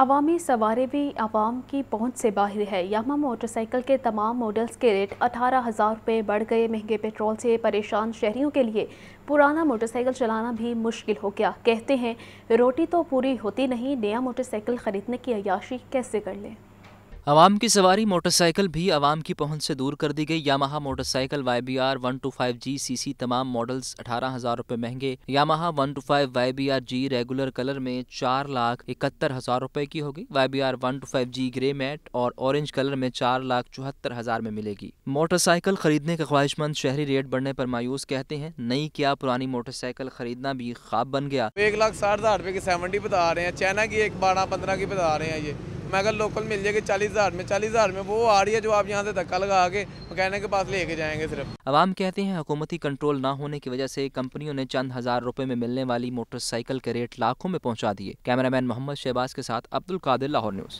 अवामी सवारी भी आवाम की पहुंच से बाहर है यामा मोटरसाइकिल के तमाम मॉडल्स के रेट अठारह हज़ार रुपये बढ़ गए महंगे पेट्रोल से परेशान शहरियों के लिए पुराना मोटरसाइकिल चलाना भी मुश्किल हो गया कहते हैं रोटी तो पूरी होती नहीं नया मोटरसाइकिल ख़रीदने की अयाशी कैसे कर लें आवाम की सवारी मोटरसाइकिल भी आवाम की पहुंच से दूर कर दी गई Yamaha motorcycle Y B R one two five G C C तमाम मॉडल्स अठारह हजार रूपए महंगे Yamaha one two five Y B R G regular colour में चार लाख इकहत्तर हजार रूपए की होगी Y B R one two five G grey matte और ऑरेंज कलर में चार लाख चौहत्तर हजार में मिलेगी मोटरसाइकिल खरीदने के ख्वाहिशमंद शहरी रेट बढ़ने पर मायूस कहते हैं नई क्या पुरानी मोटरसाइकिल खरीदना भी खाब बन गया एक लाख साठ हजार रूपए की सेवेंटी बता रहे हैं चाइना की एक बारह पंद्रह की बता रहे हैं ये मैं अगर लोकल मिल जाएगी चालीस हज़ार में चालीस हज़ार में वो आ रही है जो आप यहाँ से धक्का लगा के मकैनिक के पास लेके जाएंगे सिर्फ आवाम कहते हैं हुकूमती कंट्रोल ना होने की वजह से कंपनियों ने चंद हज़ार रुपए में मिलने वाली मोटरसाइकिल के रेट लाखों में पहुँचा दिए कैमरामैन मोहम्मद शहबाज के साथ अब्दुल कादिर लाहौर न्यूज़